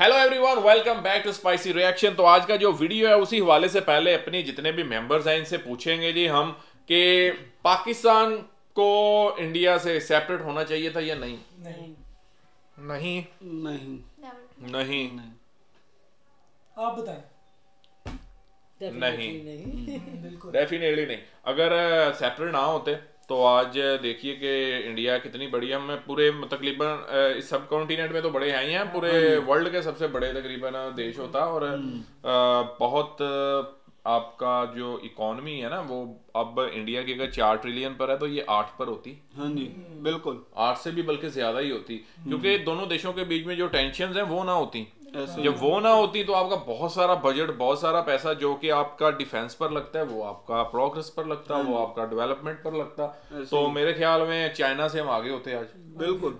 Hello everyone welcome back to spicy reaction तो आज का जो वीडियो है उसी हवाले से पहले अपनी जितने भी मेंबर्स हैं इनसे पूछेंगे जी हम कि पाकिस्तान को इंडिया से सेपरेट होना चाहिए था या नहीं नहीं नहीं नहीं नहीं, नहीं।, नहीं। आप बताएं नहीं डेफिनेटली नहीं अगर सेपरेट ना होते तो आज देखिए कि इंडिया कितनी बड़ी है हमें पूरे तकरीबन इस सब कॉन्टिनेंट में तो बड़े हैं ही हैं पूरे वर्ल्ड हाँ के सबसे बड़े तकरीबन देश होता और हम्म। बहुत आपका जो इकोनॉमी है ना वो अब इंडिया की अगर चार ट्रिलियन पर है तो ये आठ पर होती हाँ जी हम्म। बिल्कुल आठ से भी बल्कि ज्यादा ही होती हम्म। क्योंकि दोनों देशों के बीच में जो टेंशन है वो ना होती जब वो ना होती तो आपका बहुत सारा बजट बहुत सारा पैसा जो कि आपका डिफेंस पर लगता है वो आपका प्रोग्रेस पर लगता है वो हम्म। आपका डेवलपमेंट पर लगता तो मेरे ख्याल में चाइना से हम आगे होते आज बिल्कुल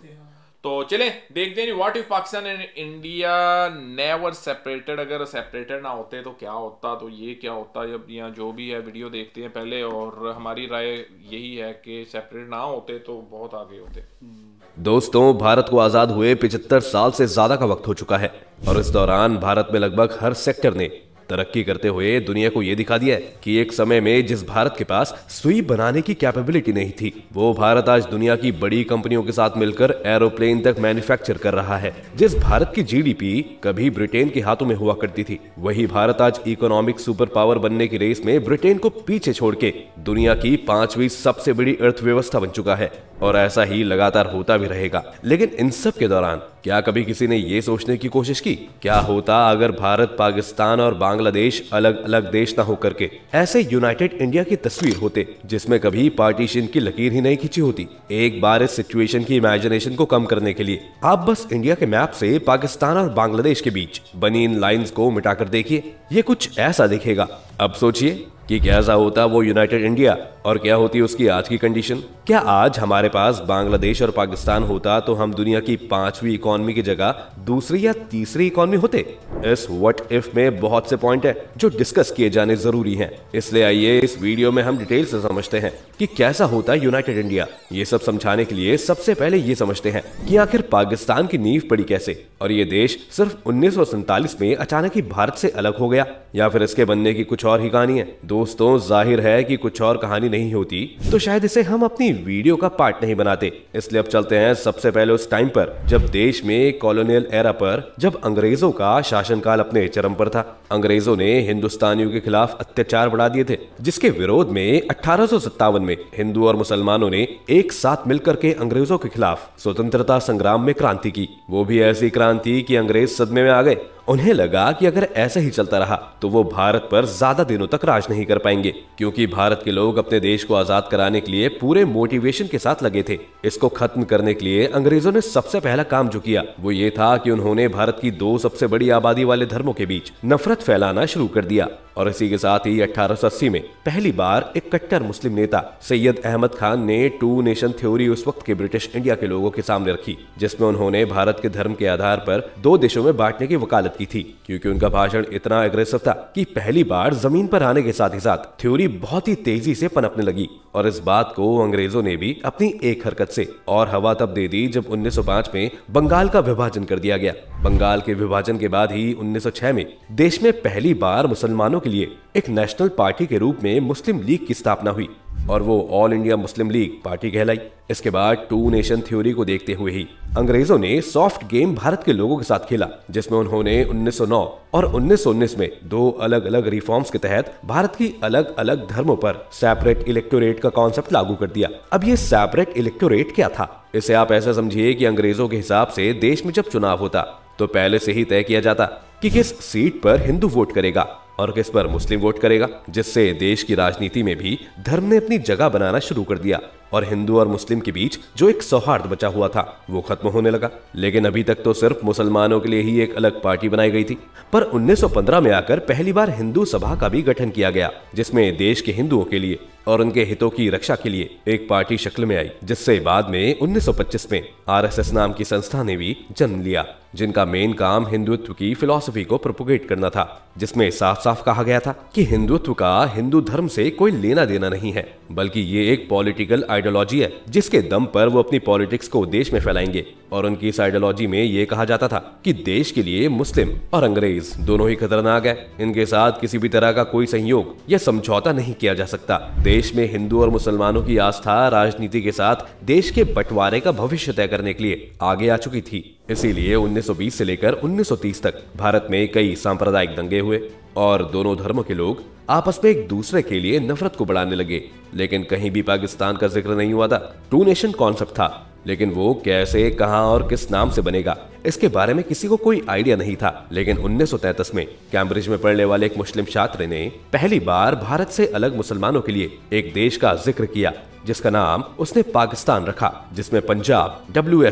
तो चले देखते हैं what if Pakistan and India never separated अगर सेपरेटेड ना होते तो क्या होता तो ये क्या होता जब यहाँ जो भी है वीडियो देखते हैं पहले और हमारी राय यही है कि सेपरेट ना होते तो बहुत आगे होते हम्म। दोस्तों भारत को आजाद हुए 75 साल से ज्यादा का वक्त हो चुका है और इस दौरान भारत में लगभग हर सेक्टर ने तरक्की करते हुए दुनिया को ये दिखा दिया है कि एक समय में जिस भारत के पास सुई बनाने की कैपेबिलिटी नहीं थी वो भारत आज दुनिया की बड़ी कंपनियों के साथ मिलकर एरोप्लेन तक मैन्युफैक्चर कर रहा है जिस भारत की जीडीपी कभी ब्रिटेन के हाथों में हुआ करती थी वही भारत आज इकोनॉमिक सुपर पावर बनने की रेस में ब्रिटेन को पीछे छोड़ के दुनिया की पांचवी सबसे बड़ी अर्थव्यवस्था बन चुका है और ऐसा ही लगातार होता भी रहेगा लेकिन इन सब के दौरान क्या कभी किसी ने ये सोचने की कोशिश की क्या होता अगर भारत पाकिस्तान और बांग्लादेश अलग अलग देश ना होकर के ऐसे यूनाइटेड इंडिया की तस्वीर होते जिसमें कभी पार्टीशन की लकीर ही नहीं खींची होती एक बार इस सिचुएशन की इमेजिनेशन को कम करने के लिए आप बस इंडिया के मैप से पाकिस्तान और बांग्लादेश के बीच बनी इन लाइन्स को मिटा देखिए ये कुछ ऐसा दिखेगा अब सोचिए कि कैसा होता वो यूनाइटेड इंडिया और क्या होती उसकी आज की कंडीशन क्या आज हमारे पास बांग्लादेश और पाकिस्तान होता तो हम दुनिया की पांचवी इकोनॉमी की जगह दूसरी या तीसरी इकोनॉमी होते इस व्हाट इफ में बहुत से पॉइंट है जो डिस्कस किए जाने जरूरी हैं इसलिए आइए इस वीडियो में हम डिटेल से समझते हैं कि कैसा होता है यूनाइटेड इंडिया ये सब समझाने के लिए सबसे पहले ये समझते हैं कि आखिर पाकिस्तान की नींव पड़ी कैसे और ये देश सिर्फ उन्नीस में अचानक ही भारत से अलग हो गया या फिर इसके बनने की कुछ और ही कहानी है दो दोस्तों जाहिर है कि कुछ और कहानी नहीं होती तो शायद इसे हम अपनी वीडियो का पार्ट नहीं बनाते इसलिए अब चलते हैं सबसे पहले उस टाइम पर जब देश में कॉलोनियल एरा पर जब अंग्रेजों का शासनकाल अपने चरम पर था अंग्रेजों ने हिंदुस्तानियों के खिलाफ अत्याचार बढ़ा दिए थे जिसके विरोध में अठारह में हिंदू और मुसलमानों ने एक साथ मिलकर के अंग्रेजों के खिलाफ स्वतंत्रता संग्राम में क्रांति की वो भी ऐसी क्रांति की अंग्रेज सदमे में आ गए उन्हें लगा कि अगर ऐसे ही चलता रहा तो वो भारत पर ज्यादा दिनों तक राज नहीं कर पाएंगे क्योंकि भारत के लोग अपने देश को आजाद कराने के लिए पूरे मोटिवेशन के साथ लगे थे इसको खत्म करने के लिए अंग्रेजों ने सबसे पहला काम जो किया वो ये था कि उन्होंने भारत की दो सबसे बड़ी आबादी वाले धर्मों के बीच नफरत फैलाना शुरू कर दिया और इसी के साथ ही अठारह में पहली बार एक कट्टर मुस्लिम नेता सैयद अहमद खान ने टू नेशन थ्योरी उस वक्त के ब्रिटिश इंडिया के लोगों के सामने रखी जिसमें उन्होंने भारत के धर्म के आधार पर दो देशों में बांटने की वकालत की थी क्योंकि उनका भाषण इतना अग्रेसिव था कि पहली बार जमीन पर आने के साथ ही साथ थ्योरी बहुत ही तेजी से पनपने लगी और इस बात को अंग्रेजों ने भी अपनी एक हरकत से और हवा तब दे दी जब 1905 में बंगाल का विभाजन कर दिया गया बंगाल के विभाजन के बाद ही 1906 में देश में पहली बार मुसलमानों के के लिए एक नेशनल पार्टी के रूप में मुस्लिम लीग की स्थापना हुई और वो All India Muslim League party कहलाई इसके बाद टू नेशन थ्योरी को देखते हुए ही अंग्रेजों ने सॉफ्ट गेम भारत के लोगों के साथ खेला जिसमें उन्होंने 1909 और 1919 में दो अलग अलग रिफॉर्म्स के तहत भारत की अलग अलग धर्मों पर सेपरेट इलेक्टोरेट का कॉन्सेप्ट लागू कर दिया अब ये सेपरेट इलेक्टोरेट क्या था इसे आप ऐसा समझिए कि अंग्रेजों के हिसाब से देश में जब चुनाव होता तो पहले से ही तय किया जाता कि किस सीट पर हिंदू वोट करेगा और किस पर मुस्लिम वोट करेगा जिससे देश की राजनीति में भी धर्म ने अपनी जगह बनाना शुरू कर दिया और हिंदू और मुस्लिम के बीच जो एक सौहार्द बचा हुआ था वो खत्म होने लगा लेकिन अभी तक तो सिर्फ मुसलमानों के लिए ही एक अलग पार्टी बनाई गई थी पर 1915 में आकर पहली बार हिंदू सभा का भी गठन किया गया जिसमें देश के हिंदुओं के लिए और उनके हितों की रक्षा के लिए एक पार्टी शक्ल में आई जिससे बाद में 1925 में आरएसएस नाम की संस्था ने भी जन्म लिया जिनका मेन काम हिंदुत्व की फिलॉसफी को प्रोपोगेट करना था जिसमें साफ साफ कहा गया था कि हिंदुत्व का हिंदू धर्म से कोई लेना देना नहीं है बल्कि ये एक पॉलिटिकल आइडियोलॉजी है जिसके दम पर वो अपनी पॉलिटिक्स को देश में फैलाएंगे और उनकी इस आइडियोलॉजी में ये कहा जाता था कि देश के लिए मुस्लिम और अंग्रेज दोनों ही खतरनाक है इनके साथ किसी भी तरह का कोई सहयोग या समझौता नहीं किया जा सकता देश में हिंदू और मुसलमानों की आस्था राजनीति के साथ देश के बंटवारे का भविष्य तय करने के लिए आगे आ चुकी थी इसीलिए 1920 से लेकर 1930 तक भारत में कई सांप्रदायिक दंगे हुए और दोनों धर्मों के लोग आपस में एक दूसरे के लिए नफरत को बढ़ाने लगे लेकिन कहीं भी पाकिस्तान का जिक्र नहीं हुआ था टू नेशन कॉन्सेप्ट था लेकिन वो कैसे कहां और किस नाम से बनेगा इसके बारे में किसी को कोई आइडिया नहीं था लेकिन 1933 में कैम्ब्रिज में पढ़ने वाले एक मुस्लिम छात्र ने पहली बार भारत से अलग मुसलमानों के लिए एक देश का जिक्र किया जिसका नाम उसने पाकिस्तान रखा जिसमें पंजाब डब्ल्यू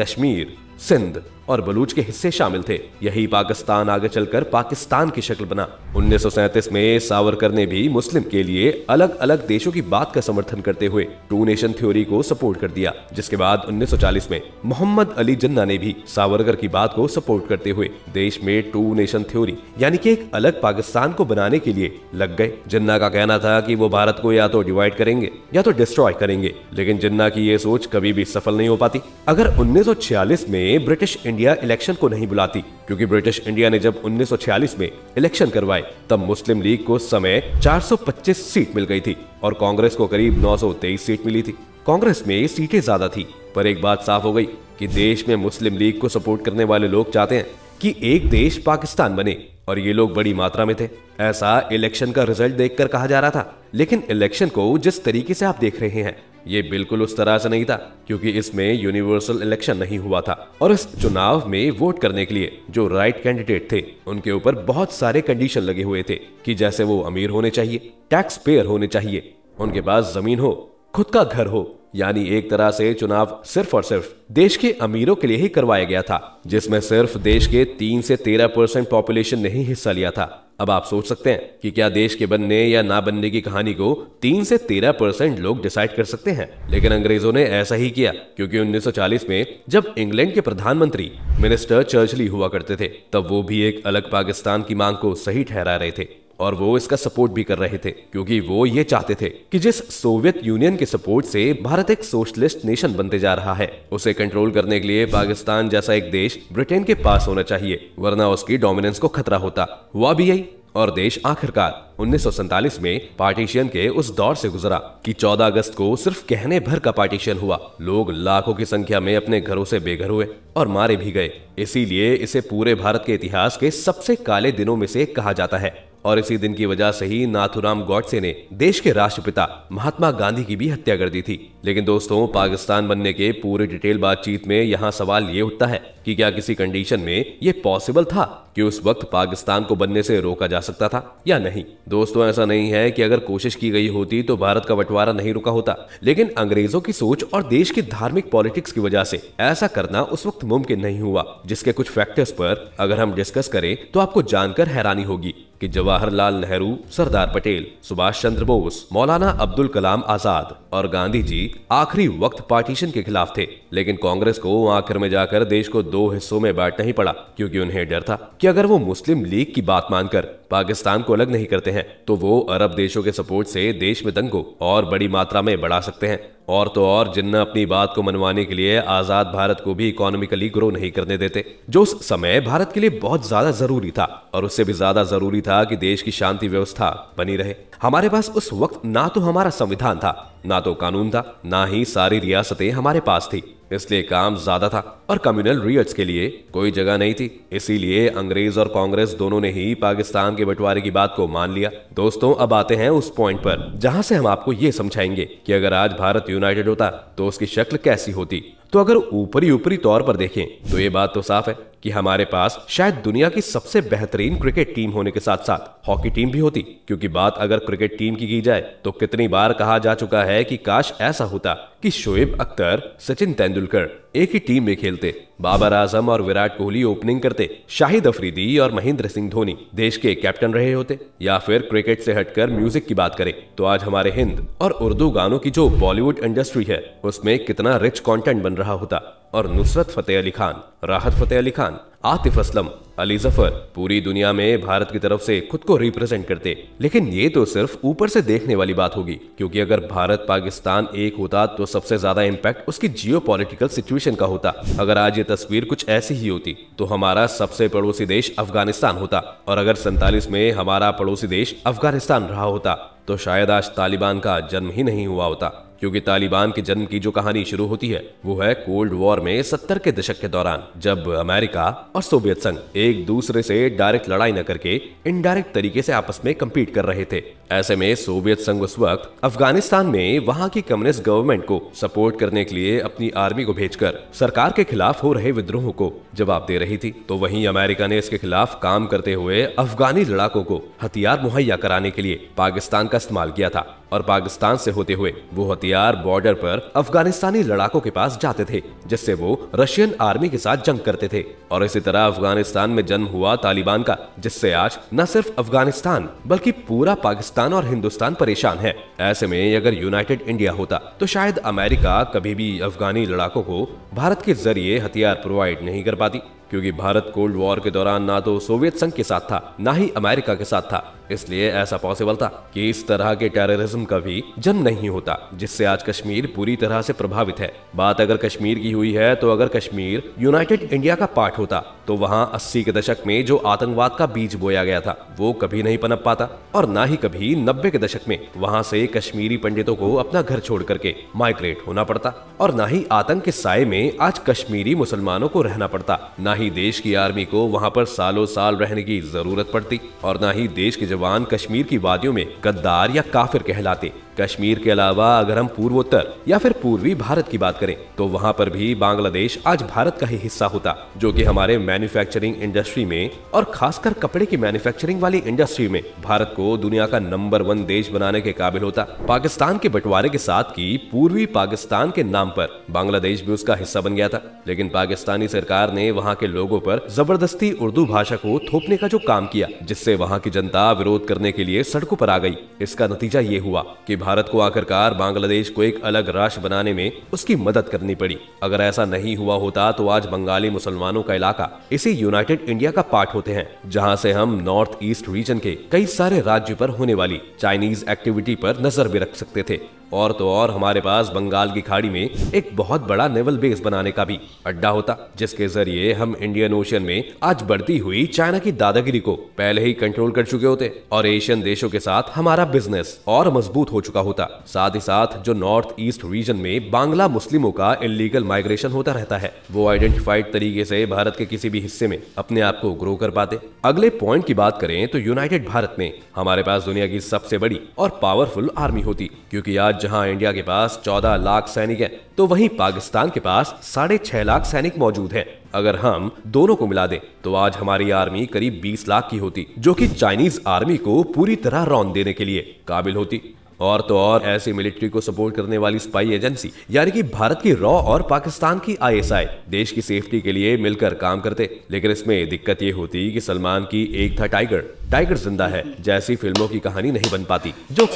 कश्मीर सिंध और बलूच के हिस्से शामिल थे यही पाकिस्तान आगे चलकर पाकिस्तान की शक्ल बना उन्नीस में सावरकर ने भी मुस्लिम के लिए अलग अलग देशों की बात का समर्थन करते हुए टू नेशन थ्योरी को सपोर्ट कर दिया जिसके बाद 1940 में मोहम्मद अली जिन्ना ने भी सावरकर की बात को सपोर्ट करते हुए देश में टू नेशन थ्योरी यानी कि एक अलग पाकिस्तान को बनाने के लिए लग गए जिन्ना का कहना था की वो भारत को या तो डिवाइड करेंगे या तो डिस्ट्रॉय करेंगे लेकिन जिन्ना की ये सोच कभी भी सफल नहीं हो पाती अगर उन्नीस में ब्रिटिश इंडिया इलेक्शन को नहीं बुलाती क्योंकि ब्रिटिश इंडिया ने जब 1946 में इलेक्शन करवाए तब मुस्लिम लीग को समय 425 सीट मिल गई थी और कांग्रेस को करीब 923 सीट मिली थी कांग्रेस में सीटें ज्यादा थी पर एक बात साफ हो गई कि देश में मुस्लिम लीग को सपोर्ट करने वाले लोग चाहते हैं कि एक देश पाकिस्तान बने और ये लोग बड़ी मात्रा में थे ऐसा इलेक्शन का रिजल्ट देखकर कहा जा रहा था लेकिन इलेक्शन को जिस तरीके से आप देख रहे हैं ये बिल्कुल उस तरह से नहीं था क्योंकि इसमें यूनिवर्सल इलेक्शन नहीं हुआ था और इस चुनाव में वोट करने के लिए जो राइट कैंडिडेट थे उनके ऊपर बहुत सारे कंडीशन लगे हुए थे कि जैसे वो अमीर होने चाहिए टैक्स पेयर होने चाहिए उनके पास जमीन हो खुद का घर हो यानी एक तरह से चुनाव सिर्फ और सिर्फ देश के अमीरों के लिए ही करवाया गया था जिसमें सिर्फ देश के तीन से तेरह परसेंट पॉपुलेशन ने ही हिस्सा लिया था अब आप सोच सकते हैं कि क्या देश के बनने या ना बनने की कहानी को तीन से तेरह परसेंट लोग डिसाइड कर सकते हैं लेकिन अंग्रेजों ने ऐसा ही किया क्योंकि 1940 में जब इंग्लैंड के प्रधानमंत्री मिनिस्टर चर्चली हुआ करते थे तब वो भी एक अलग पाकिस्तान की मांग को सही ठहरा रहे थे और वो इसका सपोर्ट भी कर रहे थे क्योंकि वो ये चाहते थे कि जिस सोवियत यूनियन के सपोर्ट से भारत एक सोशलिस्ट नेशन बनते जा रहा है उसे कंट्रोल करने के लिए पाकिस्तान जैसा एक देश ब्रिटेन के पास होना चाहिए वरना उसकी डोमिनेंस को खतरा होता हुआ भी यही और देश आखिरकार उन्नीस में पार्टीशियन के उस दौर से गुजरा कि 14 अगस्त को सिर्फ कहने भर का पार्टीशियन हुआ लोग लाखों की संख्या में अपने घरों से बेघर हुए और मारे भी गए इसीलिए इसे पूरे भारत के इतिहास के सबसे काले दिनों में से कहा जाता है और इसी दिन की वजह से ही नाथुराम गौडसे ने देश के राष्ट्रपिता महात्मा गांधी की भी हत्या कर दी थी लेकिन दोस्तों पाकिस्तान बनने के पूरे डिटेल बातचीत में यहाँ सवाल ये उठता है कि क्या किसी कंडीशन में ये पॉसिबल था कि उस वक्त पाकिस्तान को बनने से रोका जा सकता था या नहीं दोस्तों ऐसा नहीं है कि अगर कोशिश की गई होती तो भारत का बंटवारा नहीं रुका होता लेकिन अंग्रेजों की सोच और देश की धार्मिक पॉलिटिक्स की वजह से ऐसा करना उस वक्त मुमकिन नहीं हुआ जिसके कुछ फैक्टर्स पर अगर हम डिस्कस करें तो आपको जानकर हैरानी होगी कि जवाहरलाल नेहरू सरदार पटेल सुभाष चंद्र बोस मौलाना अब्दुल कलाम आजाद और गांधी जी आखिरी वक्त पार्टीशन के खिलाफ थे लेकिन कांग्रेस को आखिर में जाकर देश को दो हिस्सों में बांटना ही पड़ा क्योंकि उन्हें डर था कि अगर वो मुस्लिम लीग की बात मानकर पाकिस्तान को अलग नहीं करते हैं तो वो अरब देशों के सपोर्ट से देश में दंगों और बड़ी मात्रा में बढ़ा सकते हैं और तो और जिन्ना अपनी बात को मनवाने के लिए आजाद भारत को भी इकोनॉमिकली ग्रो नहीं करने देते जो उस समय भारत के लिए बहुत ज्यादा जरूरी था और उससे भी ज्यादा जरूरी था कि देश की शांति व्यवस्था बनी रहे हमारे पास उस वक्त ना तो हमारा संविधान था ना तो कानून था ना ही सारी रियासतें हमारे पास थी इसलिए काम ज्यादा था और कम्युनल रियट्स के लिए कोई जगह नहीं थी इसीलिए अंग्रेज और कांग्रेस दोनों ने ही पाकिस्तान के बंटवारे की बात को मान लिया दोस्तों अब आते हैं उस पॉइंट पर जहां से हम आपको ये समझाएंगे कि अगर आज भारत यूनाइटेड होता तो उसकी शक्ल कैसी होती तो अगर ऊपरी ऊपरी तौर पर देखें तो ये बात तो साफ है कि हमारे पास शायद दुनिया की सबसे बेहतरीन क्रिकेट टीम होने के साथ साथ हॉकी टीम भी होती क्योंकि बात अगर क्रिकेट टीम की की जाए तो कितनी बार कहा जा चुका है कि काश ऐसा होता कि शोएब अख्तर सचिन तेंदुलकर एक ही टीम में खेलते बाबर आजम और विराट कोहली ओपनिंग करते शाहिद अफरीदी और महेंद्र सिंह धोनी देश के कैप्टन रहे होते या फिर क्रिकेट से हटकर म्यूजिक की बात करें तो आज हमारे हिंद और उर्दू गानों की जो बॉलीवुड इंडस्ट्री है उसमें कितना रिच कंटेंट बन रहा रहा होता और नुसरत फतेह अली खान राहत फतेह अली खान आतिफ असलम अली जफर पूरी दुनिया में भारत की तरफ से खुद को रिप्रेजेंट करते लेकिन ये तो सिर्फ ऊपर से देखने वाली बात होगी क्योंकि अगर भारत पाकिस्तान एक होता तो सबसे ज्यादा इम्पैक्ट उसकी जियो सिचुएशन का होता अगर आज ये तस्वीर कुछ ऐसी ही होती तो हमारा सबसे पड़ोसी देश अफगानिस्तान होता और अगर सैतालीस में हमारा पड़ोसी देश अफगानिस्तान रहा होता तो शायद आज तालिबान का जन्म ही नहीं हुआ होता क्योंकि तालिबान के जन्म की जो कहानी शुरू होती है वो है कोल्ड वॉर में सत्तर के दशक के दौरान जब अमेरिका और सोवियत संघ एक दूसरे से डायरेक्ट लड़ाई न करके इनडायरेक्ट तरीके से आपस में कम्पीट कर रहे थे ऐसे में सोवियत संघ उस वक्त अफगानिस्तान में वहाँ की कम्युनिस्ट गवर्नमेंट को सपोर्ट करने के लिए अपनी आर्मी को भेजकर सरकार के खिलाफ हो रहे विद्रोह को जवाब दे रही थी तो वहीं अमेरिका ने इसके खिलाफ काम करते हुए अफगानी लड़ाकों को हथियार मुहैया कराने के लिए पाकिस्तान का इस्तेमाल किया था और पाकिस्तान से होते हुए वो हथियार बॉर्डर पर अफगानिस्तानी लड़ाकों के पास जाते थे जिससे वो रशियन आर्मी के साथ जंग करते थे और इसी तरह अफगानिस्तान में जन्म हुआ तालिबान का जिससे आज न सिर्फ अफगानिस्तान बल्कि पूरा पाकिस्तान और हिंदुस्तान परेशान है ऐसे में अगर यूनाइटेड इंडिया होता तो शायद अमेरिका कभी भी अफगानी लड़ाकों को भारत के जरिए हथियार प्रोवाइड नहीं कर पाती क्योंकि भारत कोल्ड वॉर के दौरान ना तो सोवियत संघ के साथ था ना ही अमेरिका के साथ था इसलिए ऐसा पॉसिबल था कि इस तरह के टेररिज्म का भी जन्म नहीं होता जिससे आज कश्मीर पूरी तरह से प्रभावित है बात अगर कश्मीर की हुई है तो अगर कश्मीर यूनाइटेड इंडिया का पार्ट होता तो वहाँ अस्सी के दशक में जो आतंकवाद का बीज बोया गया था वो कभी नहीं पनप पाता और ना ही कभी नब्बे के दशक में वहाँ से कश्मीरी पंडितों को अपना घर छोड़ करके माइग्रेट होना पड़ता और न ही आतंक के साय में आज कश्मीरी मुसलमानों को रहना पड़ता न ही देश की आर्मी को वहाँ पर सालों साल रहने की जरूरत पड़ती और न ही देश के जवान जवान कश्मीर की वादियों में गद्दार या काफिर कहलाते कश्मीर के अलावा अगर हम पूर्वोत्तर या फिर पूर्वी भारत की बात करें तो वहाँ पर भी बांग्लादेश आज भारत का ही हिस्सा होता जो कि हमारे मैन्युफैक्चरिंग इंडस्ट्री में और खासकर कपड़े की मैन्युफैक्चरिंग वाली इंडस्ट्री में भारत को दुनिया का नंबर वन देश बनाने के काबिल होता पाकिस्तान के बंटवारे के साथ की पूर्वी पाकिस्तान के नाम पर बांग्लादेश भी उसका हिस्सा बन गया था लेकिन पाकिस्तानी सरकार ने वहाँ के लोगों पर जबरदस्ती उर्दू भाषा को थोपने का जो काम किया जिससे वहाँ की जनता विरोध करने के लिए सड़कों पर आ गई इसका नतीजा ये हुआ की भारत को आखिरकार बांग्लादेश को एक अलग राष्ट्र बनाने में उसकी मदद करनी पड़ी अगर ऐसा नहीं हुआ होता तो आज बंगाली मुसलमानों का इलाका इसी यूनाइटेड इंडिया का पार्ट होते हैं जहाँ से हम नॉर्थ ईस्ट रीजन के कई सारे राज्य पर होने वाली चाइनीज एक्टिविटी पर नजर भी रख सकते थे और तो और हमारे पास बंगाल की खाड़ी में एक बहुत बड़ा नेवल बेस बनाने का भी अड्डा होता जिसके जरिए हम इंडियन ओशन में आज बढ़ती हुई चाइना की दादागिरी को पहले ही कंट्रोल कर चुके होते और एशियन देशों के साथ हमारा बिजनेस और मजबूत हो चुका होता साथ ही साथ जो नॉर्थ ईस्ट रीजन में बांग्ला मुस्लिमों का इलीगल माइग्रेशन होता रहता है वो आइडेंटिफाइड तरीके से भारत के किसी भी हिस्से में अपने आप को ग्रो कर पाते अगले पॉइंट की बात करें तो यूनाइटेड भारत में हमारे पास दुनिया की सबसे बड़ी और पावरफुल आर्मी होती क्योंकि आज जहां इंडिया के पास 14 लाख सैनिक हैं, तो वहीं पाकिस्तान के पास साढ़े छह लाख सैनिक मौजूद हैं। अगर हम दोनों को मिला दें तो आज हमारी आर्मी करीब 20 लाख की होती जो कि चाइनीज आर्मी को पूरी तरह रौन देने के लिए काबिल होती और तो और ऐसी मिलिट्री को सपोर्ट करने वाली स्पाई एजेंसी यानी कि भारत की रॉ और पाकिस्तान की आईएसआई देश की सेफ्टी के लिए मिलकर काम करते लेकिन इसमें दिक्कत ये होती कि सलमान की एक था टाइगर टाइगर जिंदा है जैसी फिल्मों की कहानी नहीं बन पाती जो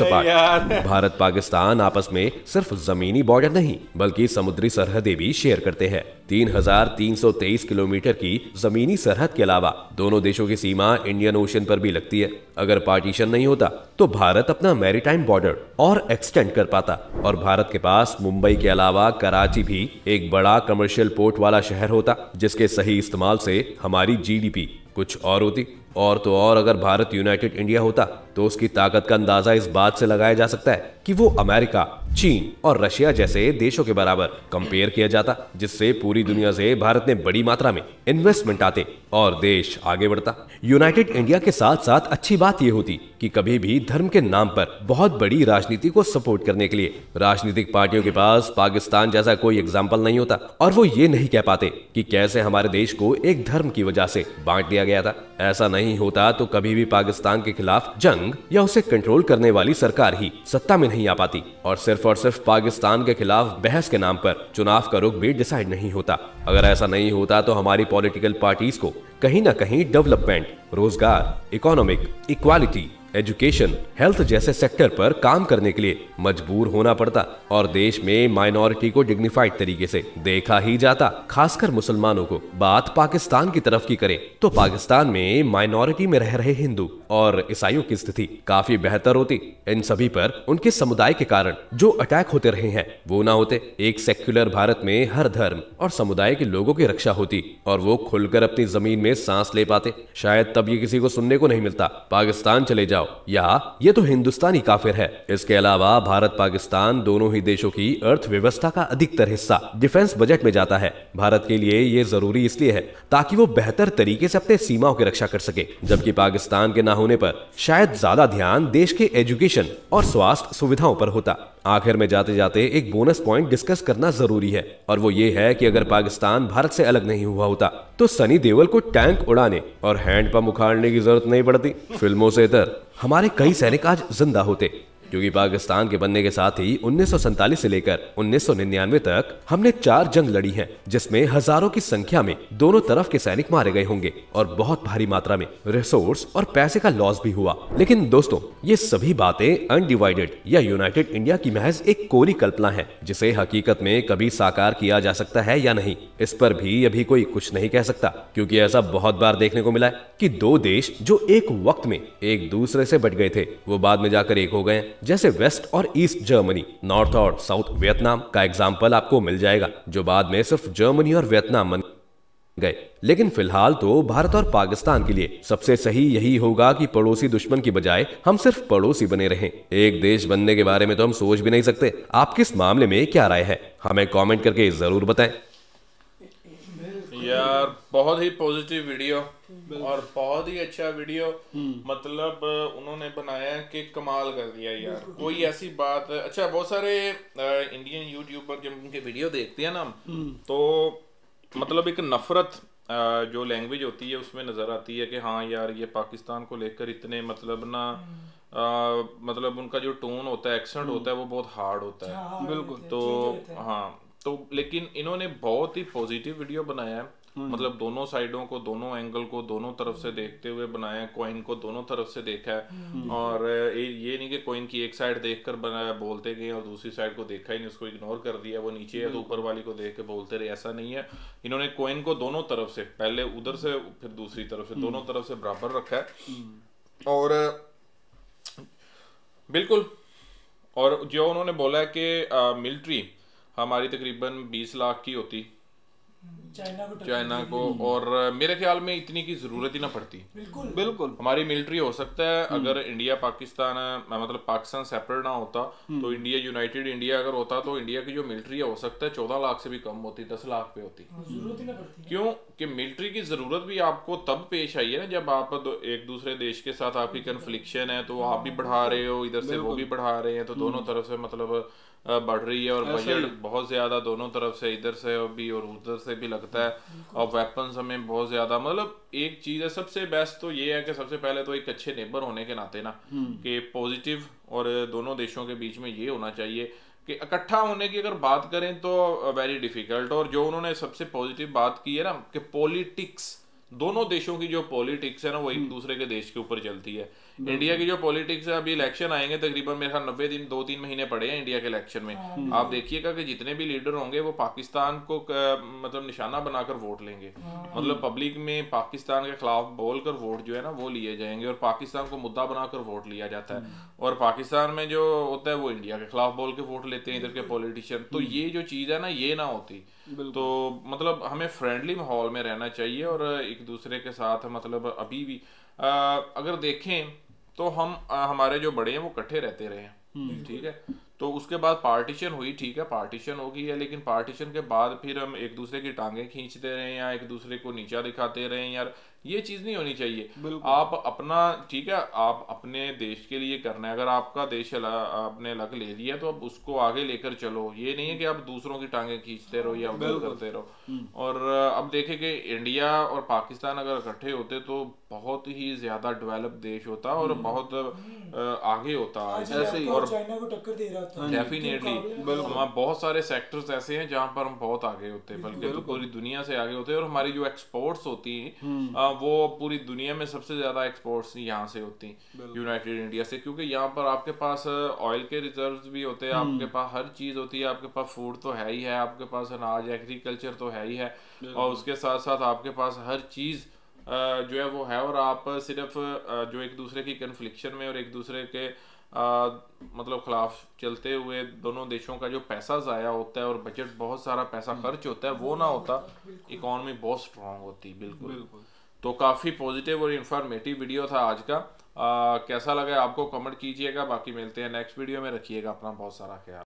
भारत पाकिस्तान आपस में सिर्फ जमीनी बॉर्डर नहीं बल्कि समुद्री सरहदें भी शेयर करते हैं 3,323 किलोमीटर की जमीनी सरहद के अलावा दोनों देशों की सीमा इंडियन ओशन पर भी लगती है अगर पार्टीशन नहीं होता तो भारत अपना मैरिटाइम बॉर्डर और एक्सटेंड कर पाता और भारत के पास मुंबई के अलावा कराची भी एक बड़ा कमर्शियल पोर्ट वाला शहर होता जिसके सही इस्तेमाल से हमारी जीडीपी कुछ और होती और तो और अगर भारत यूनाइटेड इंडिया होता तो उसकी ताकत का अंदाजा इस बात से लगाया जा सकता है कि वो अमेरिका चीन और रशिया जैसे देशों के बराबर कंपेयर किया जाता जिससे पूरी दुनिया से भारत ने बड़ी मात्रा में इन्वेस्टमेंट आते और देश आगे बढ़ता यूनाइटेड इंडिया के साथ साथ अच्छी बात यह होती कि कभी भी धर्म के नाम पर बहुत बड़ी राजनीति को सपोर्ट करने के लिए राजनीतिक पार्टियों के पास पाकिस्तान जैसा कोई एग्जाम्पल नहीं होता और वो ये नहीं कह पाते कि कैसे हमारे देश को एक धर्म की वजह से बांट दिया गया था ऐसा नहीं होता तो कभी भी पाकिस्तान के खिलाफ जंग जंग या उसे कंट्रोल करने वाली सरकार ही सत्ता में नहीं आ पाती और सिर्फ और सिर्फ पाकिस्तान के खिलाफ बहस के नाम पर चुनाव का रुख भी डिसाइड नहीं होता अगर ऐसा नहीं होता तो हमारी पॉलिटिकल पार्टीज को कहीं ना कहीं डेवलपमेंट रोजगार इकोनॉमिक इक्वालिटी एजुकेशन हेल्थ जैसे सेक्टर पर काम करने के लिए मजबूर होना पड़ता और देश में माइनॉरिटी को डिग्निफाइड तरीके से देखा ही जाता खासकर मुसलमानों को बात पाकिस्तान की तरफ की करें तो पाकिस्तान में माइनॉरिटी में रह रहे हिंदू और ईसाइयों की स्थिति काफी बेहतर होती इन सभी पर उनके समुदाय के कारण जो अटैक होते रहे हैं वो ना होते एक सेक्युलर भारत में हर धर्म और समुदाय के लोगों की रक्षा होती और वो खुलकर अपनी जमीन में सांस ले पाते शायद तब ये किसी को सुनने को नहीं मिलता पाकिस्तान चले जाओ या ये तो हिंदुस्तानी काफिर है इसके अलावा भारत पाकिस्तान दोनों ही देशों की अर्थव्यवस्था का अधिकतर हिस्सा डिफेंस बजट में जाता है भारत के लिए ये जरूरी इसलिए है ताकि वो बेहतर तरीके से अपने सीमाओं की रक्षा कर सके जबकि पाकिस्तान के ना होने पर शायद ज्यादा ध्यान देश के एजुकेशन और स्वास्थ्य सुविधाओं पर होता आखिर में जाते जाते एक बोनस पॉइंट डिस्कस करना जरूरी है और वो ये है कि अगर पाकिस्तान भारत से अलग नहीं हुआ होता तो सनी देवल को टैंक उड़ाने और हैंडपंप उखाड़ने की जरूरत नहीं पड़ती फिल्मों से इतर हमारे कई सैनिक आज जिंदा होते क्योंकि पाकिस्तान के बनने के साथ ही उन्नीस से लेकर उन्नीस तक हमने चार जंग लड़ी है जिसमें हजारों की संख्या में दोनों तरफ के सैनिक मारे गए होंगे और बहुत भारी मात्रा में रिसोर्स और पैसे का लॉस भी हुआ लेकिन दोस्तों ये सभी बातें अनडिवाइडेड या यूनाइटेड इंडिया की महज एक कोरी कल्पना है जिसे हकीकत में कभी साकार किया जा सकता है या नहीं इस पर भी अभी कोई कुछ नहीं कह सकता क्यूँकी ऐसा बहुत बार देखने को मिला है दो देश जो एक वक्त में एक दूसरे ऐसी बट गए थे वो बाद में जाकर एक हो गए जैसे वेस्ट और ईस्ट जर्मनी नॉर्थ और साउथ वियतनाम का एग्जाम्पल आपको मिल जाएगा जो बाद में सिर्फ जर्मनी और वियतनाम बन गए लेकिन फिलहाल तो भारत और पाकिस्तान के लिए सबसे सही यही होगा कि पड़ोसी दुश्मन की बजाय हम सिर्फ पड़ोसी बने रहें एक देश बनने के बारे में तो हम सोच भी नहीं सकते आप किस मामले में क्या राय है हमें कमेंट करके जरूर बताएं यार बहुत ही पॉजिटिव वीडियो और बहुत ही अच्छा वीडियो हम्म। मतलब उन्होंने बनाया कि कमाल कर दिया यार कोई ऐसी बात अच्छा बहुत सारे इंडियन यूट्यूबर जब उनके वीडियो देखते हैं ना हम्म। तो मतलब एक नफरत जो लैंग्वेज होती है उसमें नज़र आती है कि हाँ यार ये पाकिस्तान को लेकर इतने मतलब ना आ, हम्म। मतलब उनका जो टोन होता है एक्सेंट होता है वो बहुत हार्ड होता है बिल्कुल तो हाँ तो लेकिन इन्होंने बहुत ही पॉजिटिव वीडियो बनाया है हम्म। मतलब दोनों साइडों को दोनों एंगल को दोनों तरफ से देखते हुए बनाया कॉइन को दोनों तरफ से देखा है हम्म। और ये नहीं कि कॉइन की एक साइड देखकर बनाया बोलते गए और दूसरी साइड को देखा ही नहीं उसको इग्नोर कर दिया वो नीचे या तो ऊपर वाली को देख के बोलते रहे ऐसा नहीं है इन्होंने कॉइन को दोनों तरफ से पहले उधर से फिर दूसरी तरफ से हम्म। दोनों तरफ से बराबर रखा है और बिल्कुल और जो उन्होंने बोला है कि मिलिट्री हमारी तकरीबन बीस लाख की होती चाइना को को और मेरे ख्याल में इतनी की ज़रूरत ही ना पड़ती बिल्कुल बिल्कुल हमारी मिलिट्री हो सकता है हम्म। अगर इंडिया पाकिस्तान मतलब पाकिस्तान सेपरेट ना होता हम्म। तो इंडिया यूनाइटेड इंडिया अगर होता तो इंडिया की जो मिलिट्री है हो सकता है चौदह लाख से भी कम होती दस लाख पे होती हाँ, ज़रूरत ही ना पड़ती क्यों कि मिलिट्री की ज़रूरत भी आपको तब पेश आई है ना जब आप एक दूसरे देश के साथ आपकी कन्फ्लिक्शन है तो आप भी बढ़ा रहे हो इधर से वो भी बढ़ा रहे हैं तो दोनों हम्म। तरफ से मतलब बढ़ रही है और बजट बहुत ज़्यादा दोनों तरफ से इधर से भी और उधर से भी लगता है और वेपन्स हमें बहुत ज़्यादा मतलब एक चीज़ है सबसे बेस्ट तो ये है कि सबसे पहले तो एक अच्छे नेबर होने के नाते ना हम्म। कि पॉजिटिव और दोनों देशों के बीच में ये होना चाहिए कि इकट्ठा होने की अगर बात करें तो वेरी डिफिकल्ट और जो उन्होंने सबसे पॉजिटिव बात की है ना कि पॉलिटिक्स दोनों देशों की जो पॉलिटिक्स है ना वो एक हम्म। दूसरे के देश के ऊपर चलती है इंडिया की जो पॉलिटिक्स है अभी इलेक्शन आएंगे तकरीबन मेरे ख्याल नब्बे दिन दो तीन महीने पड़े हैं इंडिया के इलेक्शन में हाँ। हम्म। आप देखिएगा कि जितने भी लीडर होंगे वो पाकिस्तान को मतलब निशाना बनाकर वोट लेंगे हाँ। मतलब पब्लिक में पाकिस्तान के खिलाफ बोलकर वोट जो है ना वो लिए जाएंगे और पाकिस्तान को मुद्दा बनाकर वोट लिया जाता है हम्म। और पाकिस्तान में जो होता है वो इंडिया के खिलाफ बोल के वोट लेते हैं इधर के पॉलिटिशियन तो ये जो चीज़ है ना ये ना होती तो मतलब हमें फ्रेंडली माहौल में रहना चाहिए और एक दूसरे के साथ मतलब अभी भी आ, अगर देखें तो हम आ, हमारे जो बड़े हैं वो इकट्ठे रहते रहे हैं हम्म। ठीक है तो उसके बाद पार्टीशन हुई ठीक है पार्टीशन हो गई है लेकिन पार्टीशन के बाद फिर हम एक दूसरे की टांगे खींचते रहे या एक दूसरे को नीचा दिखाते रहे यार ये चीज़ नहीं होनी चाहिए आप अपना ठीक है आप अपने देश के लिए करना है अगर आपका देश आपने अलग ले लिया तो आप उसको आगे लेकर चलो ये नहीं है कि आप दूसरों की टांगे खींचते रहो या अवगल करते रहो हम्म। और अब देखे कि इंडिया और पाकिस्तान अगर इकट्ठे होते तो बहुत ही ज्यादा डेवलप देश होता और हम्म। बहुत आगे होता हाँ ऐसे ही और डेफिनेटली हाँ हमारे तो बहुत सारे सेक्टर्स ऐसे हैं जहाँ पर हम बहुत आगे होते हैं बल्कि तो पूरी दुनिया से आगे होते हैं और हमारी जो एक्सपोर्ट्स होती है हम्म। वो पूरी दुनिया में सबसे ज़्यादा एक्सपोर्ट्स यहाँ से होती यूनाइटेड इंडिया से क्योंकि यहाँ पर आपके पास ऑयल uh, के रिजर्व भी होते हैं हम्म। आपके पास हर चीज़ होती है आपके पास फूड तो है ही है आपके पास अनाज एग्रीकल्चर तो है ही है और उसके साथ साथ आपके पास हर चीज़ uh, जो है वो है और आप सिर्फ uh, जो एक दूसरे की कन्फ्लिक्शन में और एक दूसरे के आ, मतलब खिलाफ चलते हुए दोनों देशों का जो पैसा ज़ाया होता है और बजट बहुत सारा पैसा हम्म। खर्च होता है वो ना होता इकोनॉमी बहुत स्ट्रांग होती बिल्कुल बिल्कुल तो काफ़ी पॉजिटिव और इन्फॉर्मेटिव वीडियो था आज का आ, कैसा लगा आपको कमेंट कीजिएगा बाकी मिलते हैं नेक्स्ट वीडियो में रखिएगा अपना बहुत सारा ख्याल